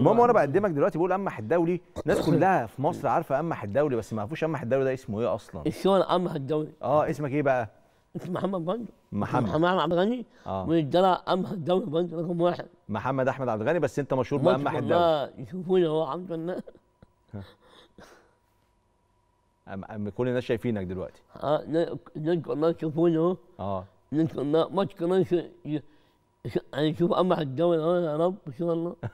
المهم وانا بقدمك دلوقتي بقول امح الدولي الناس كلها في مصر عارفه امح الدولي بس ما يعرفوش امح الدولي ده اسمه ايه اصلا الشغل امح الدولي اه اسمك ايه بقى اسم محمد بندر محمد محمد عبد الغني آه. من الدلع امح الدولي بندر رقم واحد محمد احمد عبد الغني بس انت مشهور بامح الدولي يشوفوني هو عبد الناس أم كل الناس شايفينك دلوقتي اه ناس كلها تشوفوني اهو اه ناس كلها ماتش كلها يعني شوف امح الدولي يا رب ان شاء الله